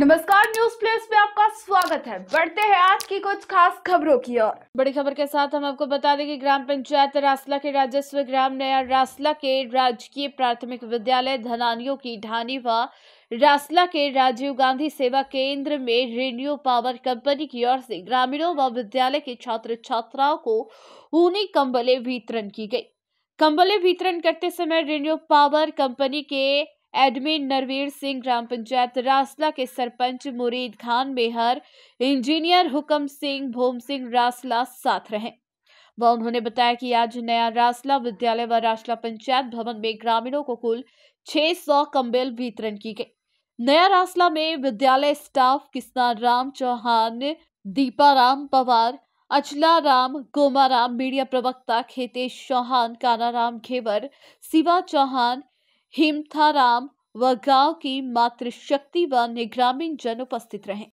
नमस्कार news place में आपका स्वागत है बढ़ते हैं आज की कुछ खास खबरों की ओर बड़ी खबर के साथ हम आपको बता दें कि ग्राम पंचायत रासला के राजस्व ग्राम नया रासला के राजकीय प्राथमिक विद्यालय धनानियों की ढानी व रासला के राजीव गांधी सेवा केंद्र में रेडियो पावर कंपनी की ओर से ग्रामीणों व विद्यालय के छात्र छात्राओं को ऊनी कम्बले वितरण की गई कम्बले वितरण करते समय रेडियो पावर कंपनी के एडमिन नरवीर सिंह ग्राम पंचायत रासला के सरपंच मुरीद खान बेहर इंजीनियर हुकम सिंह भोम सिंह रासला साथ रहे व उन्होंने बताया कि आज नया रासला विद्यालय व रासला पंचायत भवन में ग्रामीणों को कुल 600 सौ कम्बेल वितरण की गई नया रासला में विद्यालय स्टाफ किसान राम चौहान दीपा राम पवार अचला राम गोमा राम मीडिया प्रवक्ता खेतेश चौहान काना राम घेवर शिवा चौहान हिमथाराम व गांव की मातृशक्ति व निग्रामीण जन उपस्थित रहे